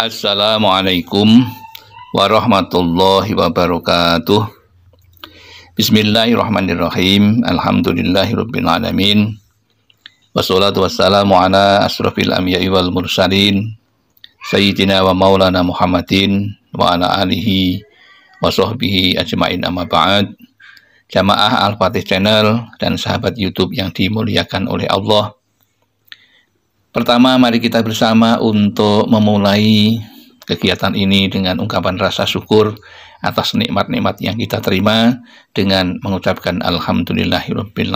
Assalamualaikum warahmatullahi wabarakatuh Bismillahirrahmanirrahim Alhamdulillahirrabbilalamin Wassalatu wassalamu ala asrafil amyai wal mursalin Sayyidina wa maulana Muhammadin Wa ala alihi wa sahbihi ajma'in amma ba'd Jamaah Al-Fatih Channel dan sahabat Youtube yang dimuliakan oleh Allah Pertama, mari kita bersama untuk memulai kegiatan ini dengan ungkapan rasa syukur atas nikmat-nikmat yang kita terima dengan mengucapkan Alhamdulillahirabbil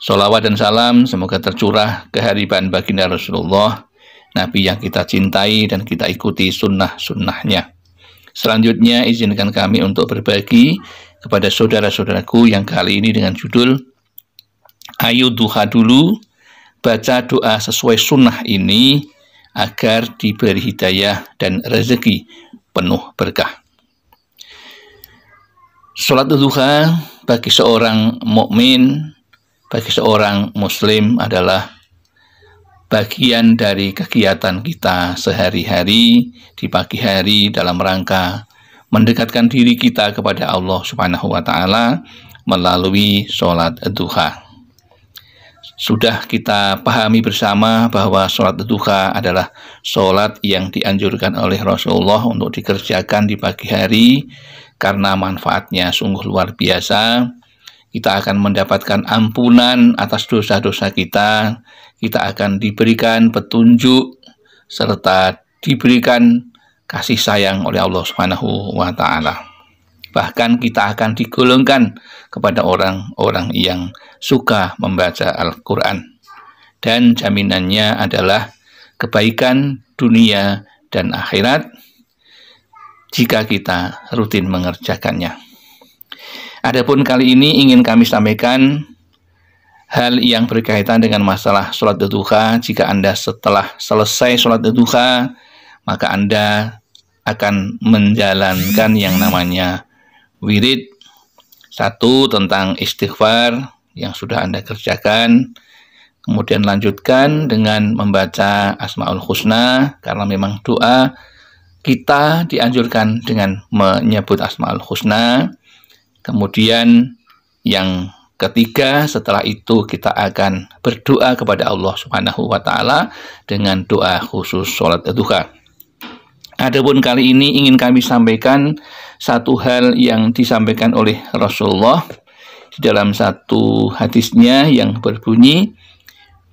Salawat dan salam semoga tercurah kehariban baginda Rasulullah, Nabi yang kita cintai dan kita ikuti sunnah-sunnahnya. Selanjutnya izinkan kami untuk berbagi kepada saudara-saudaraku yang kali ini dengan judul Ayo duha dulu baca doa sesuai sunnah ini agar diberi hidayah dan rezeki penuh berkah. Sholat duha bagi seorang mukmin, bagi seorang muslim adalah bagian dari kegiatan kita sehari-hari di pagi hari dalam rangka mendekatkan diri kita kepada Allah Subhanahu wa taala melalui sholat duha. Sudah kita pahami bersama bahwa sholat duha adalah sholat yang dianjurkan oleh Rasulullah untuk dikerjakan di pagi hari karena manfaatnya sungguh luar biasa. Kita akan mendapatkan ampunan atas dosa-dosa kita, kita akan diberikan petunjuk serta diberikan kasih sayang oleh Allah Subhanahu wa taala. Bahkan kita akan digolongkan kepada orang-orang yang suka membaca Al-Quran. Dan jaminannya adalah kebaikan dunia dan akhirat jika kita rutin mengerjakannya. Adapun kali ini ingin kami sampaikan hal yang berkaitan dengan masalah sholat duha. Jika Anda setelah selesai sholat duha, maka Anda akan menjalankan yang namanya wirid satu tentang istighfar yang sudah Anda kerjakan. Kemudian lanjutkan dengan membaca Asmaul Husna karena memang doa kita dianjurkan dengan menyebut Asmaul Husna. Kemudian yang ketiga setelah itu kita akan berdoa kepada Allah Subhanahu wa taala dengan doa khusus sholat duha. Adapun kali ini ingin kami sampaikan satu hal yang disampaikan oleh Rasulullah di dalam satu hadisnya yang berbunyi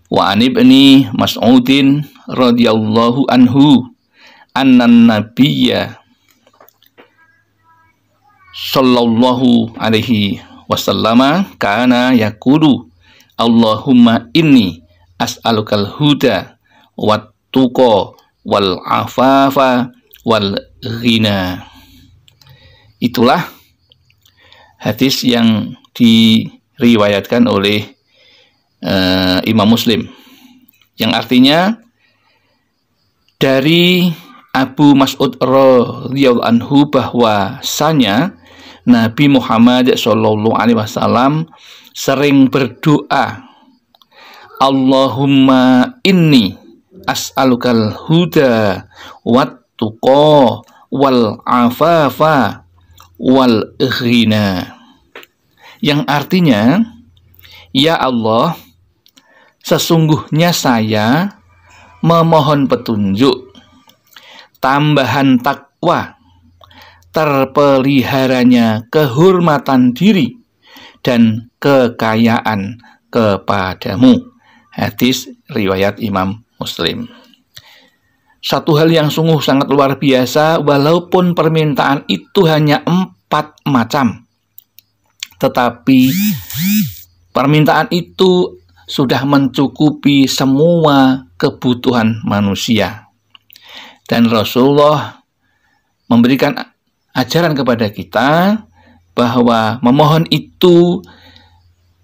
wa anibni mas'udin radhiyallahu anhu annan nabiyya sallallahu alaihi wasallama kana yakulu Allahumma inni as'alukal huda wat tuqa wal afafa wal ghina Itulah hadis yang diriwayatkan oleh e, Imam Muslim yang artinya dari Abu Mas'ud radhiyallahu anhu bahwasanya Nabi Muhammad sallallahu alaihi wasallam sering berdoa Allahumma inni as'alukal huda wat tuqa wal afafa wal ghina yang artinya ya Allah sesungguhnya saya memohon petunjuk tambahan takwa terpeliharanya kehormatan diri dan kekayaan kepadamu hadis riwayat Imam Muslim satu hal yang sungguh sangat luar biasa, walaupun permintaan itu hanya empat macam, tetapi permintaan itu sudah mencukupi semua kebutuhan manusia. Dan Rasulullah memberikan ajaran kepada kita bahwa memohon itu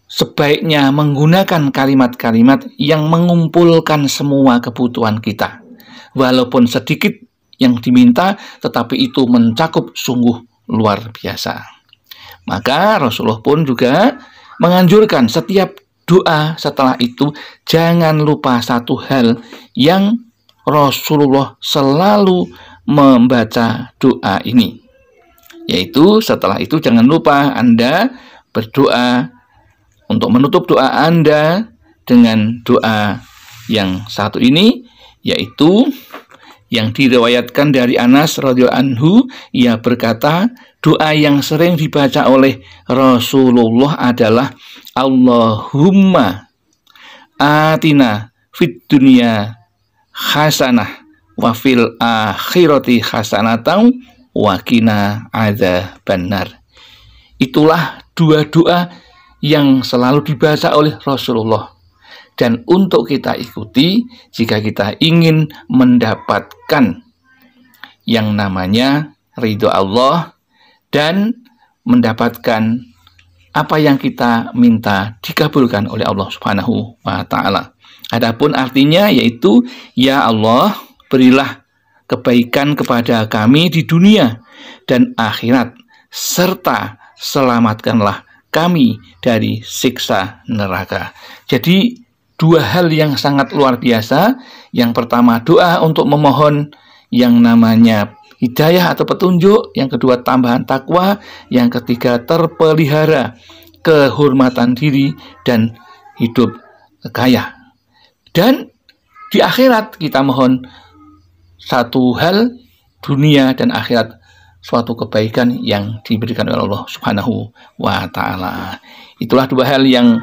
sebaiknya menggunakan kalimat-kalimat yang mengumpulkan semua kebutuhan kita walaupun sedikit yang diminta, tetapi itu mencakup sungguh luar biasa. Maka Rasulullah pun juga menganjurkan setiap doa setelah itu jangan lupa satu hal yang Rasulullah selalu membaca doa ini. Yaitu setelah itu jangan lupa Anda berdoa untuk menutup doa Anda dengan doa yang satu ini yaitu yang diriwayatkan dari Anas radhiyallahu anhu ia berkata doa yang sering dibaca oleh Rasulullah adalah Allahumma atina fid dunya hasanah wa fil akhirati hasanatan wa qina benar itulah dua doa yang selalu dibaca oleh Rasulullah dan untuk kita ikuti jika kita ingin mendapatkan yang namanya ridho Allah dan mendapatkan apa yang kita minta dikabulkan oleh Allah Subhanahu wa taala. Adapun artinya yaitu ya Allah, berilah kebaikan kepada kami di dunia dan akhirat serta selamatkanlah kami dari siksa neraka. Jadi dua hal yang sangat luar biasa. Yang pertama doa untuk memohon yang namanya hidayah atau petunjuk, yang kedua tambahan takwa, yang ketiga terpelihara kehormatan diri dan hidup kaya. Dan di akhirat kita mohon satu hal dunia dan akhirat suatu kebaikan yang diberikan oleh Allah Subhanahu wa taala. Itulah dua hal yang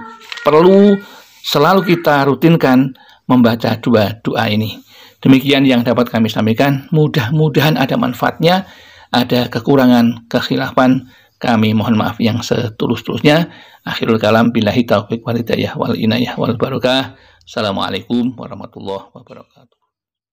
perlu selalu kita rutinkan membaca dua doa ini. Demikian yang dapat kami sampaikan. Mudah-mudahan ada manfaatnya, ada kekurangan, kekhilafan. Kami mohon maaf yang setulus-tulusnya. Akhirul kalam bilahi taufiq wal hidayah wal inayah wal barokah. Assalamualaikum warahmatullahi wabarakatuh.